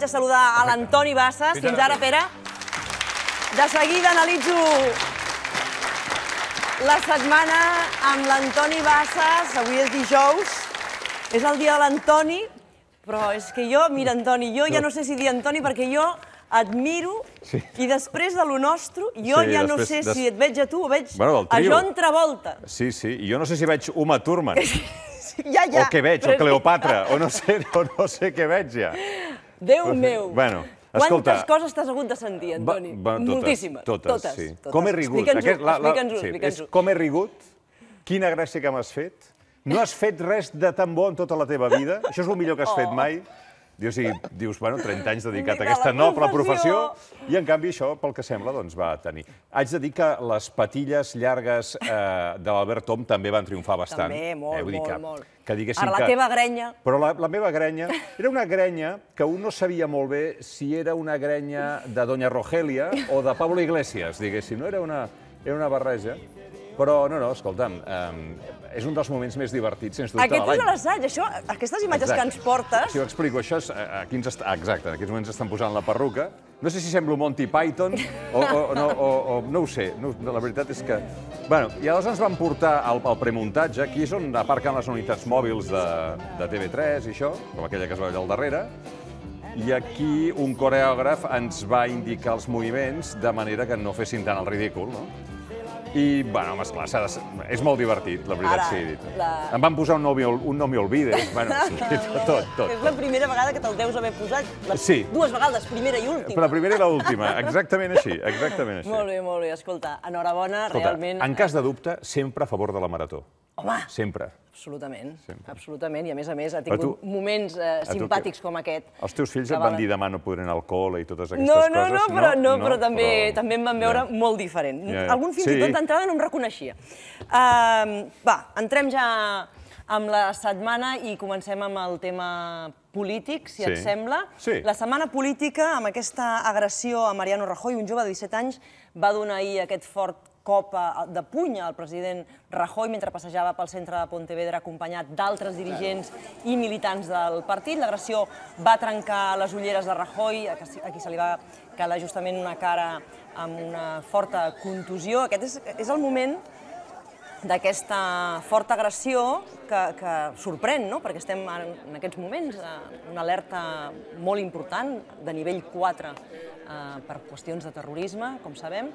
Vaig a saludar a l'Antoni Bassas. Fins ara, Pere. De seguida analitzo la setmana amb l'Antoni Bassas. Avui és dijous. És el dia de l'Antoni, però és que jo, mira, Antoni, jo ja no sé si dir Antoni perquè jo admiro sí. i després de lo nostre, jo sí, ja no sé des... si et veig a tu o veig bueno, a John Travolta. Sí, sí, i jo no sé si veig Uma Thurman. sí, ja, ja. O què veig, o Cleopatra, o no sé, o no sé què veig ja. Déu meu! Bueno, Escolta, Quantes coses t'has hagut de sentir, Antoni? Moltíssimes. Totes, totes, sí. totes. Com he rigut? Explica'ns-ho, explica'ns sí, Com he rigut? Quina gràcia que m'has fet? No has fet res de tan bo en tota la teva vida? Això és el millor que has oh. fet mai? Dius, i, dius, bueno, 30 anys dedicat a aquesta noble professió, i en canvi això, pel que sembla, doncs va tenir. Haig de dir que les patilles llargues eh, de l'Albert Tom també van triomfar bastant. També, eh, molt, eh? Vull dir que, molt, molt. Que diguéssim Ara la que... teva grenya... Però la, la meva grenya era una grenya que un no sabia molt bé si era una grenya de Doña Rogelia o de Pablo Iglesias, diguéssim. No? Era una, era una barreja. Però, no, no, escolta'm, eh, és un dels moments més divertits, sens dubte, Aquest de l'any. és l'assaig, això, aquestes imatges Exacte. que ens portes... Si ho explico, això és... Aquí eh, eh, ens està, exacte, en aquests moments estan posant la perruca. No sé si semblo Monty Python o, o, o no, o, o, no ho sé. No, la veritat és que... Bueno, I aleshores ens van portar al, al premuntatge. Aquí és on aparquen les unitats mòbils de, de TV3 i això, com aquella que es va allà al darrere. I aquí un coreògraf ens va indicar els moviments de manera que no fessin tant el ridícul, no? I, bueno, home, esclar, de... és molt divertit, la veritat Ara, sí. dit. La... Em van posar un no, un no i olvides, bueno, sí, tot, tot, tot. És la primera vegada que te'l deus haver posat, les... sí. dues vegades, primera i última. Però la primera i l'última, exactament així, exactament així. Molt bé, molt bé, escolta, enhorabona, escolta, realment... en cas eh. de dubte, sempre a favor de la marató. Home! Sempre. Absolutament, Sempre. absolutament. I a més a més ha tingut tu, moments eh, simpàtics tu, com aquest. Els teus fills et van dir demà no podrien alcohol i totes aquestes no, no, coses? No, però, no, no, però, però també, però... també em van veure ja. molt diferent. Ja, ja. Algun fins sí. i tot d'entrada no em reconeixia. Uh, va, entrem ja amb la setmana i comencem amb el tema polític, si sí. et sembla. Sí. La setmana política, amb aquesta agressió a Mariano Rajoy, un jove de 17 anys, va donar ahir aquest fort cop de puny al president Rajoy mentre passejava pel centre de Pontevedra acompanyat d'altres dirigents i militants del partit. L'agressió va trencar les ulleres de Rajoy, a qui se li va calar justament una cara amb una forta contusió. Aquest és, és el moment d'aquesta forta agressió que, que sorprèn, no? perquè estem en, en aquests moments en eh, una alerta molt important de nivell 4 eh, per qüestions de terrorisme, com sabem,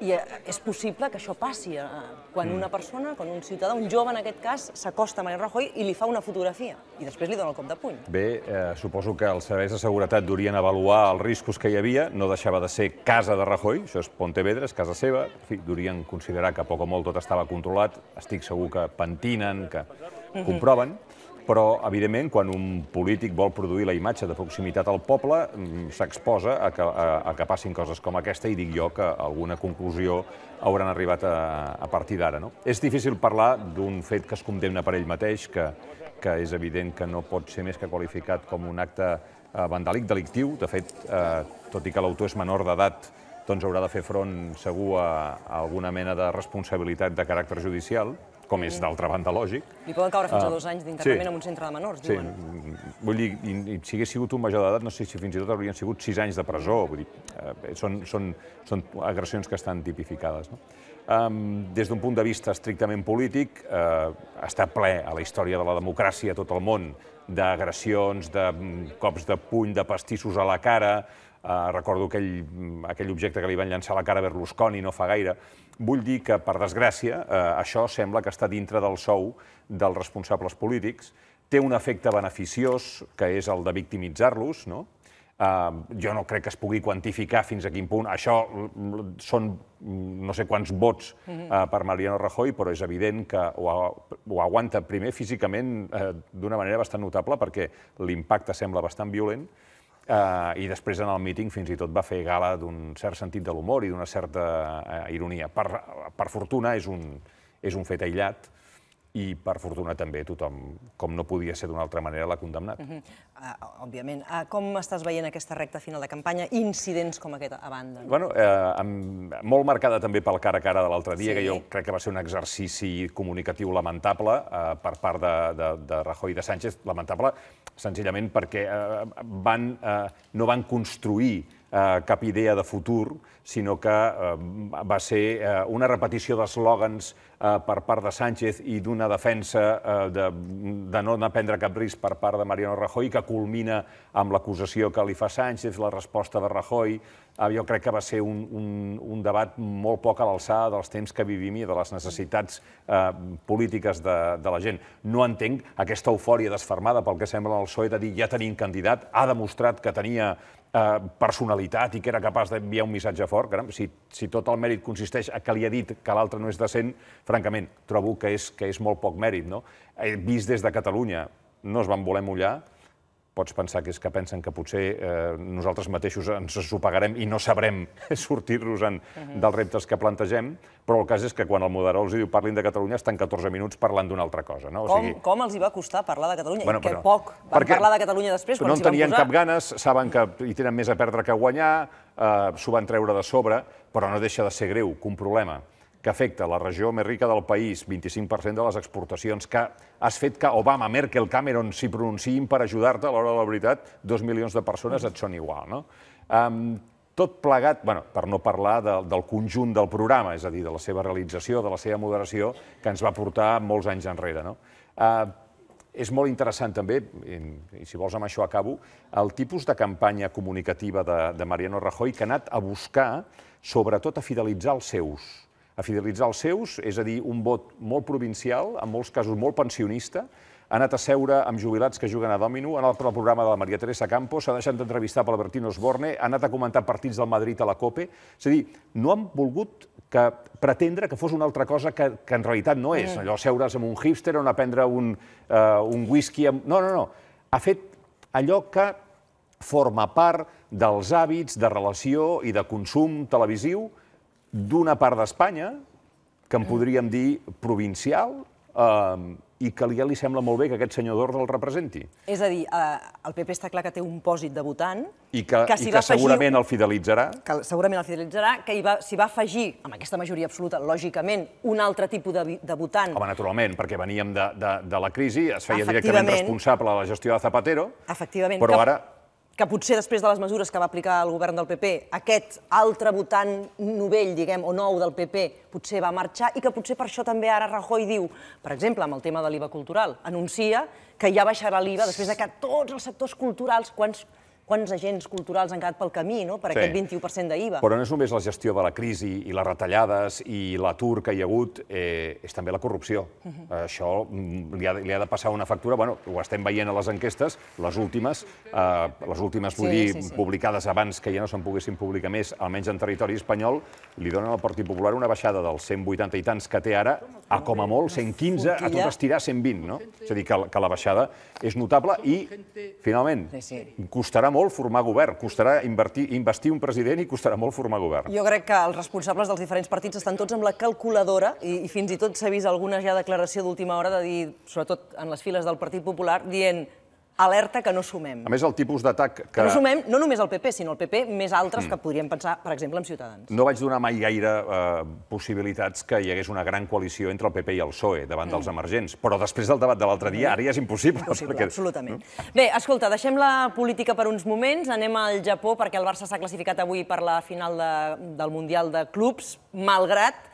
i eh, és possible que això passi eh, quan una mm. persona, quan un ciutadà, un jove en aquest cas, s'acosta a Mariano Rajoy i li fa una fotografia i després li dona el cop de puny. Bé, eh, suposo que els serveis de seguretat durien avaluar els riscos que hi havia, no deixava de ser casa de Rajoy, això és Pontevedra, és casa seva, en fi, durien considerar que poc o molt tot estava controlat, estic segur que pentinen, que mhm. comproven, mm -hmm però, evidentment, quan un polític vol produir la imatge de proximitat al poble, mm, s'exposa a, que, a, a que passin coses com aquesta i dic jo que alguna conclusió hauran arribat a, a partir d'ara. No? És difícil parlar d'un fet que es condemna per ell mateix, que, que és evident que no pot ser més que qualificat com un acte eh, vandàlic delictiu. De fet, eh, tot i que l'autor és menor d'edat, doncs haurà de fer front segur a, a alguna mena de responsabilitat de caràcter judicial, com és d'altra banda lògic. Li poden caure fins a ah, dos anys d'internament en un centre de menors, diuen. Vull dir, si hagués sigut un major d'edat, no sé si fins i tot haurien sigut sis anys de presó. Vull dir, eh, són, són, són agressions que estan tipificades. No? des d'un punt de vista estrictament polític, eh, està ple a la història de la democràcia a tot el món d'agressions, de mm, cops de puny, de pastissos a la cara. Eh, recordo aquell, mm, aquell objecte que li van llançar a la cara a Berlusconi no fa gaire. Vull dir que, per desgràcia, eh, això sembla que està dintre del sou dels responsables polítics. Té un efecte beneficiós, que és el de victimitzar-los, no? jo no crec que es pugui quantificar fins a quin punt. Això mm, són mm, no sé quants vots mhm. eh, per Mariano Rajoy, però és evident que ho aguanta primer físicament eh, d'una manera bastant notable perquè l'impacte sembla bastant violent eh, i després en el míting fins i tot va fer gala d'un cert sentit de l'humor i d'una certa ironia. Per, per fortuna és un, és un fet aïllat, i, per fortuna, també tothom, com no podia ser d'una altra manera, l'ha condemnat. Ah, òbviament. Ah, com estàs veient aquesta recta final de campanya, incidents com aquest a banda? Bé, Bueno, eh, molt marcada també pel cara a cara de l'altre dia, que jo crec que va ser un exercici comunicatiu lamentable eh, per part de, de, de Rajoy i de Sánchez, lamentable senzillament perquè eh, van, no van construir Eh, cap idea de futur, sinó que eh, va ser eh, una repetició d'eslògans per part de Sánchez i d'una defensa de, de no prendre cap risc per part de Mariano Rajoy, que culmina amb l'acusació que li fa Sánchez, la resposta de Rajoy. jo crec que va ser un, un, un debat molt poc a l'alçada dels temps que vivim i de les necessitats polítiques de, de la gent. No entenc aquesta eufòria desfermada pel que sembla el PSOE de dir ja tenim candidat, ha demostrat que tenia Eh, personalitat i que era capaç d'enviar un missatge fort, caram, si, si tot el mèrit consisteix a que li ha dit que l'altre no és decent, francament, trobo que és, que és molt poc mèrit. No? Eh, vist des de Catalunya, no es van voler mullar, pots pensar que és que pensen que potser eh, nosaltres mateixos ens sopegarem i no sabrem sortir-nos uh mhm. -huh. dels reptes que plantegem, però el cas és que quan el Moderó els diu parlin de Catalunya estan 14 minuts parlant d'una altra cosa. No? O sigui... com, com els hi va costar parlar de Catalunya? Bueno, I que però, poc van perquè parlar de Catalunya després quan No en tenien cap ganes, saben que hi tenen més a perdre que a guanyar, eh, s'ho van treure de sobre, però no deixa de ser greu que un problema que afecta la regió més rica del país, 25% de les exportacions, que has fet que Obama, Merkel, Cameron s'hi pronunciïn per ajudar-te a l'hora de la veritat, dos milions de persones et són igual, no? Um, tot plegat, bueno, per no parlar de, del conjunt del programa, és a dir, de la seva realització, de la seva moderació, que ens va portar molts anys enrere. No? Uh, és molt interessant també, i, i si vols amb això acabo, el tipus de campanya comunicativa de, de Mariano Rajoy que ha anat a buscar, sobretot a fidelitzar els seus, a fidelitzar els seus, és a dir, un vot molt provincial, en molts casos molt pensionista, ha anat a seure amb jubilats que juguen a Domino, ha anat pel programa de la Maria Teresa Campos, s'ha deixat d'entrevistar per Albertino Osborne, ha anat a comentar partits del Madrid a la COPE. És a dir, no han volgut que pretendre que fos una altra cosa que, que en realitat no és. Mm. Allò seure's amb un hipster anar a prendre un, uh, un whisky... Amb... No, no, no. Ha fet allò que forma part dels hàbits de relació i de consum televisiu d'una part d'Espanya, que en podríem dir provincial, ehm, i que ja li sembla molt bé que aquest senyor d'Ordre el representi. És a dir, eh, el PP està clar que té un pòsit de votant... I que, que, segurament el fidelitzarà. Que segurament el fidelitzarà, que va, s'hi va afegir, amb aquesta majoria absoluta, lògicament, un altre tipus de, votant... Home, naturalment, perquè veníem de, de, de la crisi, es feia directament responsable de la gestió de Zapatero... Efectivament. Però ara que potser després de les mesures que va aplicar el govern del PP, aquest altre votant novell, diguem, o nou del PP, potser va marxar i que potser per això també ara Rajoy diu, per exemple, amb el tema de l'IVA cultural, anuncia que ja baixarà l'IVA després de que tots els sectors culturals, quants quants agents culturals han quedat pel camí no? per aquest 21% d'IVA. Però no és només la gestió de la crisi i les retallades i l'atur que hi ha hagut, eh, és també la corrupció. Mhm. Eh, això mm, li ha, li ha de passar una factura, bueno, ho estem veient a les enquestes, les últimes, eh, les últimes, vull dir, publicades abans que ja no se'n poguessin publicar més, almenys en territori espanyol, li donen al Partit Popular una baixada dels 180 i tants que té ara a com a molt 115, a tot estirar 120, no? És a dir, que, que la baixada és notable i, finalment, costarà molt formar govern, costarà invertir, investir un president i costarà molt formar govern. Jo crec que els responsables dels diferents partits estan tots amb la calculadora i, i fins i tot s'ha vist alguna ja declaració d'última hora de dir, sobretot en les files del Partit Popular, dient alerta que no sumem. A més, el tipus d'atac que... que... No sumem no només el PP, sinó el PP més altres mm. que podríem pensar, per exemple, en Ciutadans. No vaig donar mai gaire eh, possibilitats que hi hagués una gran coalició entre el PP i el PSOE davant dels mm. emergents, però després del debat de l'altre dia, mm. ara ja és impossible. Impossible, absolutament. Bé, escolta, deixem la política per uns moments, anem al Japó, perquè el Barça s'ha classificat avui per la final de, del Mundial de Clubs, malgrat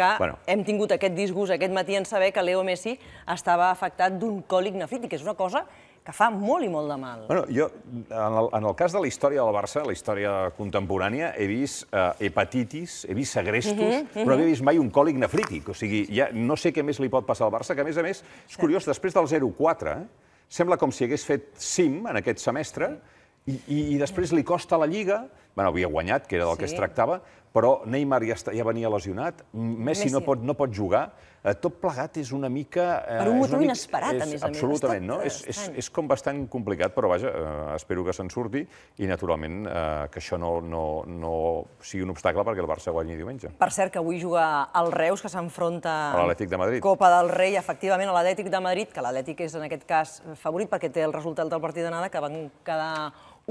que hem tingut aquest disgust aquest matí en saber que Leo Messi estava afectat d'un còlic nefrític, que és una cosa que fa molt i molt de mal. Bueno, jo, en el, en el cas de la història del Barça, la història contemporània, he vist eh, hepatitis, he vist segrestos, uh -huh, uh -huh. però no he vist mai un còlic nefrític. O sigui, ja no sé què més li pot passar al Barça, que a més a més, és curiós, després del 0-4, eh, sembla com si hagués fet cim en aquest semestre, i, i, i després li costa la Lliga, bueno, havia guanyat, que era del sí. que es tractava, però Neymar ja, està, ja venia lesionat, Messi, Messi. No, pot, no pot jugar, eh, tot plegat és una mica... Eh, per un motiu inesperat, és, a més a més. Absolutament, no? És, és, és com bastant complicat, però vaja, eh, espero que se'n surti i naturalment eh, que això no, no, no sigui un obstacle perquè el Barça guanyi diumenge. Per cert, que avui juga el Reus, que s'enfronta... A l'Atlètic de Madrid. Copa del Rei, efectivament, a l'Atlètic de Madrid, que l'Atlètic és en aquest cas favorit perquè té el resultat del partit d'anada, que van quedar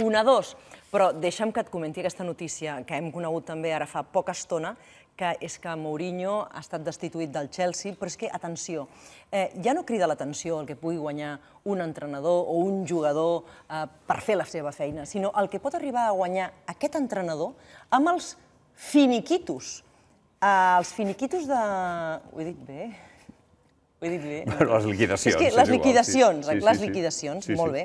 1 a 2. Però deixa'm que et comenti aquesta notícia que hem conegut també ara fa poca estona, que és que Mourinho ha estat destituït del Chelsea, però és que, atenció, eh, ja no crida l'atenció el que pugui guanyar un entrenador o un jugador eh, per fer la seva feina, sinó el que pot arribar a guanyar aquest entrenador amb els finiquitos. Eh, els finiquitos de... Ho he dit bé? Ho he dit bé? Bueno, les liquidacions. És que les liquidacions, igual, sí. les liquidacions, sí, sí, molt bé.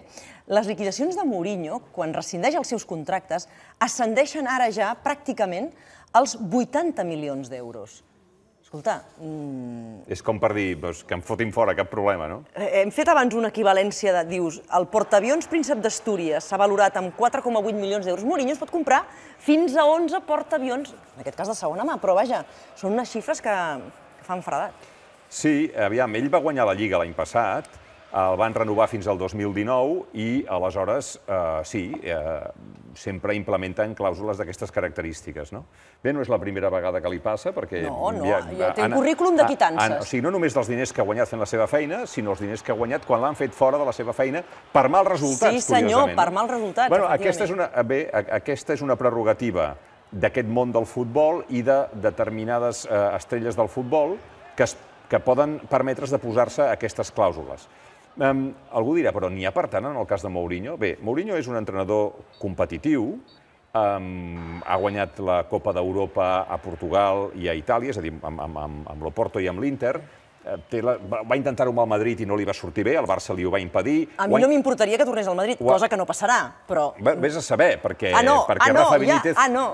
Les liquidacions de Mourinho, quan rescindeix els seus contractes, ascendeixen ara ja pràcticament als 80 milions d'euros. Escolta... Mmm... És com per dir doncs, que em fotin fora, cap problema, no? Eh, hem fet abans una equivalència de, dius, el portaavions príncep d'Astúries s'ha valorat amb 4,8 milions d'euros. Mourinho es pot comprar fins a 11 portaavions, en aquest cas de segona mà, però vaja, són unes xifres que, que fan fredat. Sí, aviam, ell va guanyar la Lliga l'any passat, el van renovar fins al 2019 i aleshores, eh, sí, eh, sempre implementen clàusules d'aquestes característiques. No? Bé, no és la primera vegada que li passa, perquè... No, no, ja, ja té un currículum de quitances. O sigui, no només dels diners que ha guanyat fent la seva feina, sinó els diners que ha guanyat quan l'han fet fora de la seva feina per mals resultats, Sí, senyor, per mals resultats, bueno, aquesta és una, eh, Bé, aquesta és una prerrogativa d'aquest món del futbol i de determinades eh, estrelles del futbol que es que poden permetre's de posar-se aquestes clàusules. Um, algú dirà, però n'hi ha per tant en el cas de Mourinho? Bé, Mourinho és un entrenador competitiu, um, ha guanyat la Copa d'Europa a Portugal i a Itàlia, és a dir, amb, amb, amb, amb l'Oporto i amb l'Inter, Eh, té la... va intentar-ho amb el Madrid i no li va sortir bé, el Barça li ho va impedir. A mi no m'importaria que tornés al Madrid, ha... cosa que no passarà, però... Vés a saber, perquè, ah, no, perquè ah, no, Rafa Benítez... Ja, ah, no.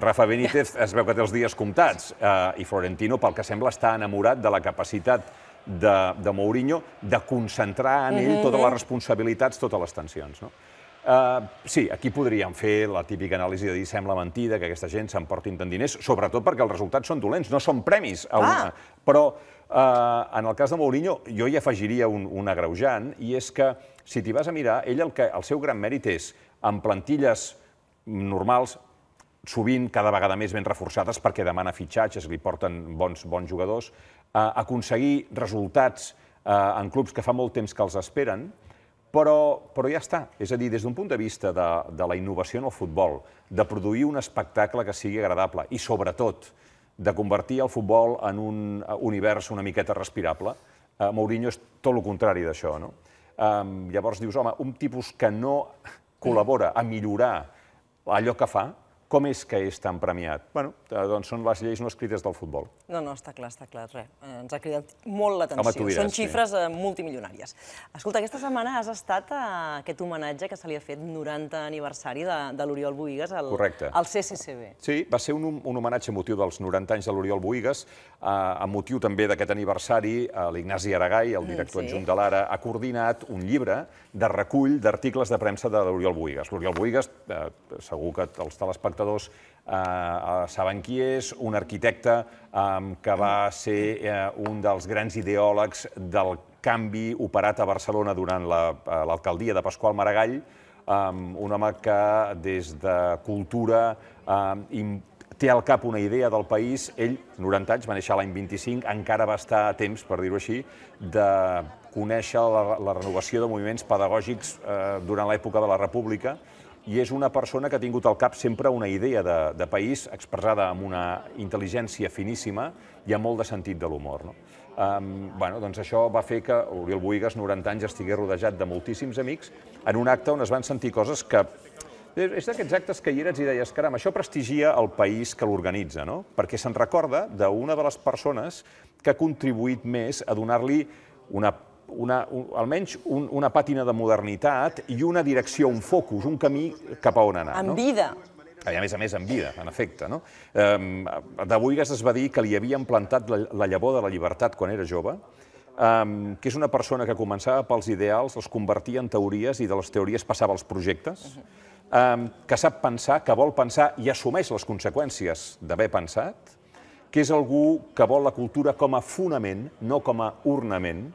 Rafa Benítez es veu que té els dies comptats eh, i Florentino, pel que sembla, està enamorat de la capacitat de, de Mourinho de concentrar en ell mm -hmm. totes les mhm. responsabilitats, totes les tensions. No? Uh, sí, aquí podríem fer la típica anàlisi de dir sembla mentida que aquesta gent s'emportin tant diners, sobretot perquè els resultats són dolents, no són premis. A una... Ah. Però Uh, en el cas de Mourinho, jo hi afegiria un, un agreujant, i és que, si t'hi vas a mirar, ell el, que, el seu gran mèrit és, amb plantilles normals, sovint cada vegada més ben reforçades perquè demana fitxatges, li porten bons, bons jugadors, uh, aconseguir resultats uh, en clubs que fa molt temps que els esperen, però, però ja està. És a dir, des d'un punt de vista de, de la innovació en el futbol, de produir un espectacle que sigui agradable i, sobretot, de convertir el futbol en un eh, univers una miqueta respirable. Uh, Mourinho és tot el contrari d'això, no? Um, llavors dius, home, un tipus que no col·labora a millorar allò que fa, com és que és tan premiat? Bueno, eh, doncs són les lleis no escrites del futbol. No, no, està clar, està clar, res. Eh, ens ha cridat molt l'atenció. Són xifres eh, multimilionàries. Escolta, aquesta setmana has estat a aquest homenatge que se li ha fet 90 aniversari de, l'Oriol Boigues al, CCCB. Sí, va ser un, homenatge motiu dels 90 anys de l'Oriol Boigues, eh, amb motiu també d'aquest aniversari, l'Ignasi Aragai, el mm, director adjunt de l'Ara, ha coordinat un llibre de recull d'articles de premsa de l'Oriol Boigues. L'Oriol Boigues, eh, segur que els telespectadors espectadors eh, eh, saben qui és, un arquitecte eh, que va ser eh, un dels grans ideòlegs del canvi operat a Barcelona durant eh, l'alcaldia la, de Pasqual Maragall, eh, un home que des de cultura eh, té al cap una idea del país. Ell, 90 anys, va néixer l'any 25, encara va estar a temps, per dir-ho així, de conèixer la, la renovació de moviments pedagògics eh, durant l'època de la República, i és una persona que ha tingut al cap sempre una idea de, de país expressada amb una intel·ligència finíssima i amb molt de sentit de l'humor. No? Um, bueno, doncs això va fer que Oriol Buigas, 90 anys, estigués rodejat de moltíssims amics en un acte on es van sentir coses que... Eh, és d'aquests actes que hi eres i deies, caram, això prestigia el país que l'organitza, no? Perquè se'n recorda d'una de les persones que ha contribuït més a donar-li una una, un, almenys un, una pàtina de modernitat i una direcció, un focus, un camí cap a on anar. En no? vida. a més a més, en vida, en efecte. No? Eh, de Boigas es va dir que li havien plantat la, la llavor de la llibertat quan era jove, eh, que és una persona que començava pels ideals, els convertia en teories i de les teories passava als projectes, eh, que sap pensar, que vol pensar i assumeix les conseqüències d'haver pensat, que és algú que vol la cultura com a fonament, no com a ornament,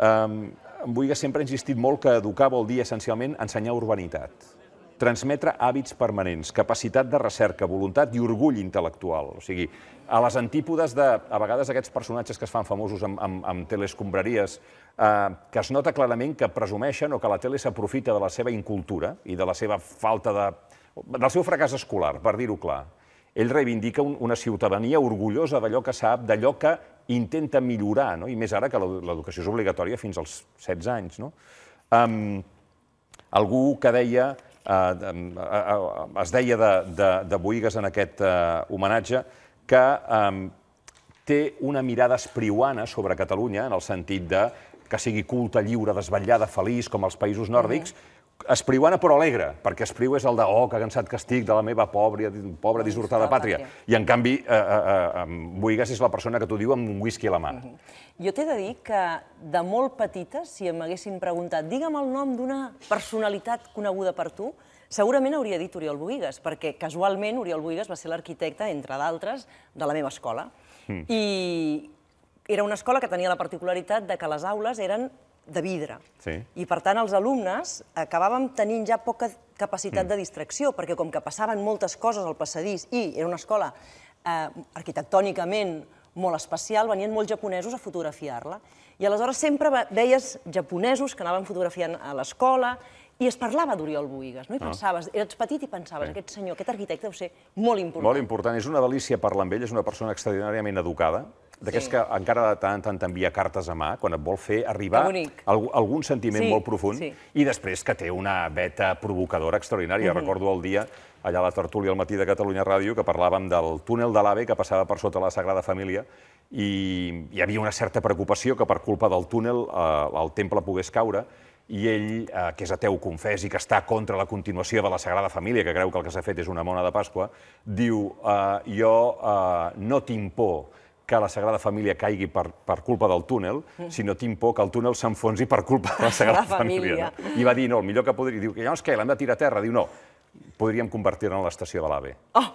en Buiga sempre ha insistit molt que educar vol dir essencialment ensenyar urbanitat, transmetre hàbits permanents, capacitat de recerca, voluntat i orgull intel·lectual. O sigui, a les antípodes de, a vegades, aquests personatges que es fan famosos amb, amb, amb telescombraries, eh, que es nota clarament que presumeixen o que la tele s'aprofita de la seva incultura i de la seva falta de... del seu fracàs escolar, per dir-ho clar. Ell reivindica un, una ciutadania orgullosa d'allò que sap, d'allò que intenta millorar, no? i més ara que l'educació és obligatòria fins als 16 anys. No? Um, algú que deia, uh, uh, uh, es deia de, de, de Boigues en aquest uh, homenatge, que um, té una mirada espriuana sobre Catalunya, en el sentit de que sigui culta, lliure, desvetllada, feliç, com els països nòrdics, mm -hmm espriuana però alegre, perquè espriu és el de oh, que cansat que estic de la meva pobra, pobra disortada pàtria. I en canvi, eh, eh, eh, Boigas és la persona que t'ho diu amb un whisky a la mà. Mhm. Jo t'he de dir que de molt petita, si em haguessin preguntat digue'm el nom d'una personalitat coneguda per tu, segurament hauria dit Oriol Boigas, perquè casualment Oriol Boigas va ser l'arquitecte, entre d'altres, de la meva escola. Hmm. I era una escola que tenia la particularitat de que les aules eren de vidre. Sí. I, per tant, els alumnes acabàvem tenint ja poca capacitat mm. de distracció, perquè com que passaven moltes coses al passadís i era una escola eh, arquitectònicament molt especial, venien molts japonesos a fotografiar-la. I aleshores sempre veies japonesos que anaven fotografiant a l'escola i es parlava d'Oriol Boigues, no? I ah. pensaves, eres petit i pensaves, sí. aquest senyor, aquest arquitecte deu ser molt important. Molt important, és una delícia parlar amb ell, és una persona extraordinàriament educada, D'aquests sí. que encara de tant en tant t'envia cartes a mà, quan et vol fer arribar algun sentiment sí, molt profund, sí. i després que té una beta provocadora extraordinària. Mm -hmm. Recordo el dia allà a la tertúlia al matí de Catalunya Ràdio, que parlàvem del túnel de l'AVE que passava per sota la Sagrada Família i hi havia una certa preocupació que per culpa del túnel eh, el temple pogués caure i ell, eh, que és ateu confès i que està contra la continuació de la Sagrada Família, que creu que el que s'ha fet és una mona de Pasqua, diu, eh, jo eh, no tinc por que la Sagrada Família caigui per, per culpa del túnel, mm. sinó tinc por que el túnel s'enfonsi per culpa de la Sagrada la Família. Família. No? I va dir, no, el millor que podria... Diu, llavors què, l'hem de tirar a terra? Diu, no, podríem convertir-la en l'estació de l'AVE. Oh!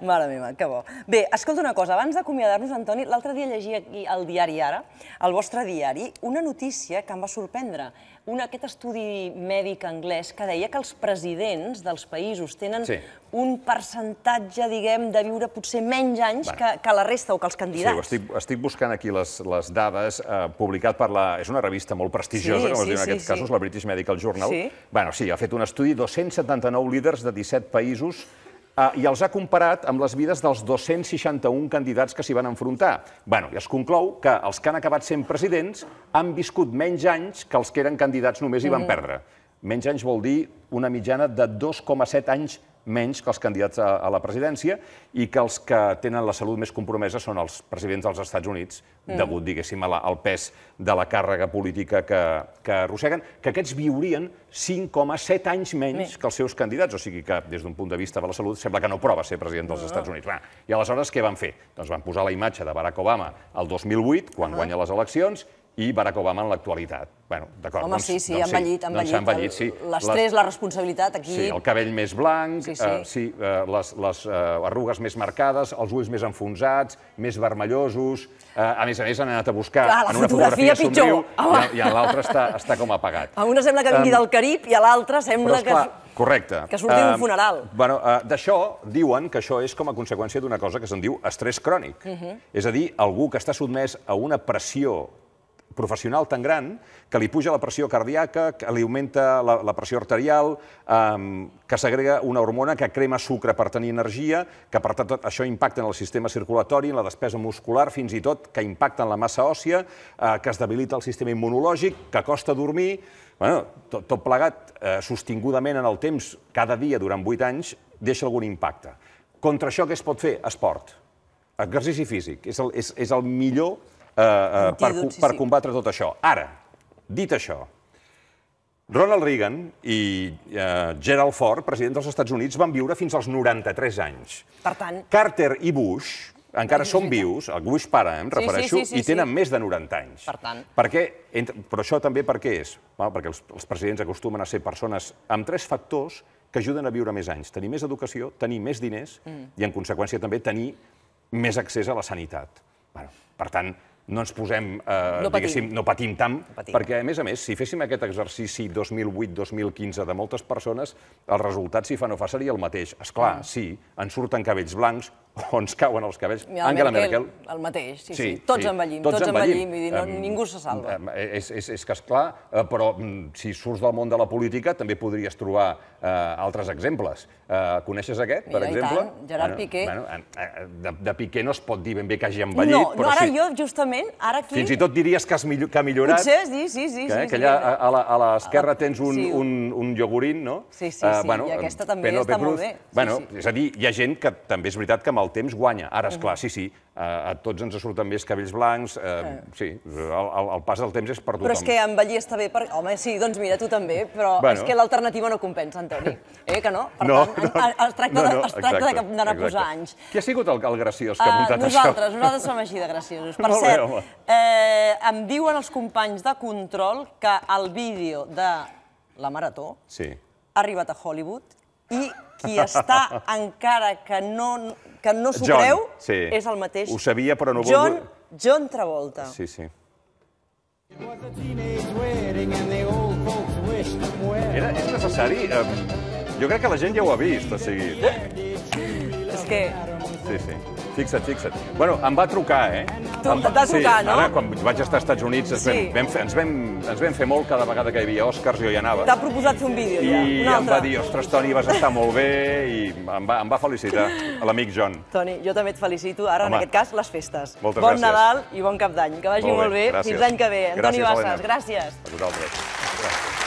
Mare meva, que bo. Bé, escolta una cosa, abans d'acomiadar-nos, Antoni, l'altre dia llegia aquí al diari Ara, al vostre diari, una notícia que em va sorprendre. Un, aquest estudi mèdic anglès que deia que els presidents dels països tenen sí. un percentatge, diguem, de viure potser menys anys bueno. que, que la resta o que els candidats. Sí, estic, estic buscant aquí les, les dades, eh, publicat per la... És una revista molt prestigiosa, sí, com es sí, diu en sí, aquests sí. casos, la British Medical Journal. Sí. Bueno, sí, ha fet un estudi, 279 líders de 17 països Ah, i els ha comparat amb les vides dels 261 candidats que s'hi van enfrontar. Bueno, I es conclou que els que han acabat sent presidents han viscut menys anys que els que eren candidats només i van mm. perdre. Menys anys vol dir una mitjana de 2,7 anys menys que els candidats a, la presidència i que els que tenen la salut més compromesa són els presidents dels Estats Units, mm. degut, diguéssim, al pes de la càrrega política que, que arrosseguen, que aquests viurien 5,7 anys menys que els seus candidats, o sigui que, des d'un punt de vista de la salut, sembla que no prova ser president dels Estats Units. Va, I aleshores què van fer? Doncs van posar la imatge de Barack Obama al 2008, quan guanya les eleccions, i Barack Obama en l'actualitat. Bueno, d'acord. Home, doncs, sí, sí, doncs, doncs envellit, sí, envellit. Doncs envellit, sí. L'estrès, la... responsabilitat, aquí... Sí, el cabell més blanc, sí, eh, sí. Eh, sí eh, les, les eh, arrugues més marcades, els ulls més enfonsats, més vermellosos... Eh, a més a més, han anat a buscar... Clar, la en una fotografia, fotografia pitjor. Somriu, Home. i, i en l'altra està, està com apagat. A una sembla que vingui um, del Carib i a l'altra sembla esclar, que... Correcte. Que surti d'un funeral. Uh, bueno, uh, D'això diuen que això és com a conseqüència d'una cosa que se'n diu estrès crònic. Uh mhm. -huh. És a dir, algú que està sotmès a una pressió professional tan gran que li puja la pressió cardíaca, que li augmenta la, la pressió arterial, eh, que s'agrega una hormona que crema sucre per tenir energia, que per tant això impacta en el sistema circulatori, en la despesa muscular, fins i tot que impacta en la massa òssia, eh, que es debilita el sistema immunològic, que costa dormir... Bueno, tot, tot plegat, eh, sostingudament en el temps, cada dia durant 8 anys, deixa algun impacte. Contra això què es pot fer? Esport. Exercici físic. És el, és, és el millor Eh, eh, per, per combatre tot això. Ara, dit això, Ronald Reagan i eh, Gerald Ford, president dels Estats Units, van viure fins als 93 anys. Per tant... Carter i Bush encara són vius, el Bush para, em refereixo, sí, sí, sí, i tenen més de 90 anys. Per tant... Perquè, entre, però això també per què és? Bueno, perquè els, els presidents acostumen a ser persones amb tres factors que ajuden a viure més anys. Tenir més educació, tenir més diners mm. i, en conseqüència, també tenir més accés a la sanitat. Bueno, per tant, no ens posem, eh, no diguéssim, no patim tant, no patim. perquè, a més a més, si féssim aquest exercici 2008-2015 de moltes persones, el resultat, si fa no fa, seria el mateix. És clar, mm. sí, ens surten cabells blancs, o ens cauen els cabells. Mira, Angela Merkel, Merkel... El mateix, sí, sí. sí. Tots sí. envellim, tots, tots envellim, envellim. no, ningú se salva. Um, és, és, és que, esclar, eh, però mm, si surts del món de la política també podries trobar uh, altres exemples. Eh, coneixes aquest, per exemple? Tant, Gerard Piqué. Bueno, eh, de, Piqué no es pot dir ben bé que hagi envellit. No, no ara jo, justament, ara aquí... Fins i tot diries que, has ha millorat. Potser, sí, sí, sí. Que, eh, que allà a l'esquerra ah, tens un, un, un iogurín, no? Sí, sí, sí, bueno, i aquesta també està molt bé. Sí, bueno, És a dir, hi ha gent que també és veritat que amb el temps guanya. Ara, és clar, sí, sí, a tots ens surten més cabells blancs, eh, sí, el, pas del temps és per tothom. Però és que envellir està bé, per... home, sí, doncs mira, tu també, però és que l'alternativa no compensa, Antoni, eh, que no? Per no. tant, es tracta, no, no, es tracta exacte, de d'anar posant anys. Qui ha sigut el, el graciós que ha eh, muntat uh, nosaltres, això? Nosaltres som així de graciosos. Per cert, bé, eh, em diuen els companys de Control que el vídeo de la Marató sí. ha arribat a Hollywood i qui està encara que no, que no s'ho creu sí. és el mateix. Ho sabia, però no John, vol... John Travolta. Sí, sí. Era, és necessari eh, jo crec que la gent ja ho ha vist, o sigui... És que... Sí, sí. Fixa't, fixa't. Bueno, em va trucar, eh? Tu em va trucar, sí, no? Ara, quan vaig estar als Estats Units, ens, sí. vam, fer, ens, vam, ens vam fer molt cada vegada que hi havia Oscars, jo hi anava. T'ha proposat fer un vídeo, I ja. I em va dir, ostres, Toni, vas estar molt bé, i em va, em va felicitar l'amic John. Toni, jo també et felicito, ara, Home, en aquest cas, les festes. Moltes bon gràcies. Nadal i bon cap d'any. Que vagi molt bé. Molt bé. Fins l'any que ve. Antoni Bassas, gràcies. A vosaltres. Gràcies.